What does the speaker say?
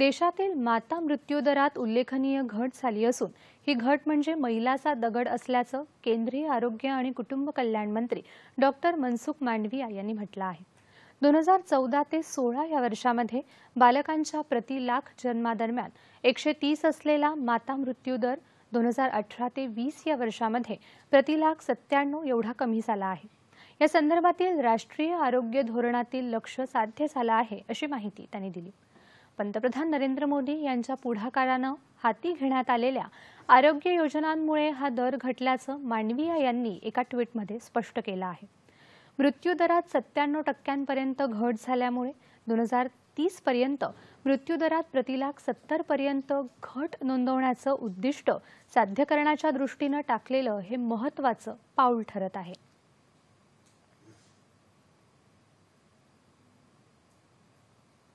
देशातील माता मृत्यूदरात उल्लेखनीय घट झाली असून ही घट म्हणजे महिलाचा दगड असल्याचं केंद्रीय आरोग्य आणि कुटुंब कल्याण मंत्री डॉक्टर मनसुख मांडविया यांनी म्हटलं आहे दोन हजार चौदा ते सोळा या वर्षामध्ये बालकांच्या प्रति लाख जन्मादरम्यान एकशे तीस असलेला माता दर दोन हजार अठरा ते वीस या वर्षामध्ये प्रति लाख सत्त्याण्णव एवढा कमी झाला आहे या संदर्भातील राष्ट्रीय आरोग्य धोरणातील लक्ष साध्य झालं आहे अशी माहिती त्यांनी दिली पंतप्रधान नरेंद्र मोदी यांच्या पुढाकारानं हाती घेण्यात आलेल्या आरोग्य योजनांमुळे हा दर घटल्याचं मांडविया यांनी एका ट्विटमध्ये स्पष्ट केलं आहे मृत्यूदरात सत्त्याण्णव टक्क्यांपर्यंत घट झाल्यामुळे दोन हजार तीसपर्यंत मृत्यूदरात प्रतिलाख पर्यंत घट नोंदवण्याचं उद्दिष्ट साध्य करण्याच्या दृष्टीनं टाकलेलं हे महत्त्वाचं पाऊल ठरत आहे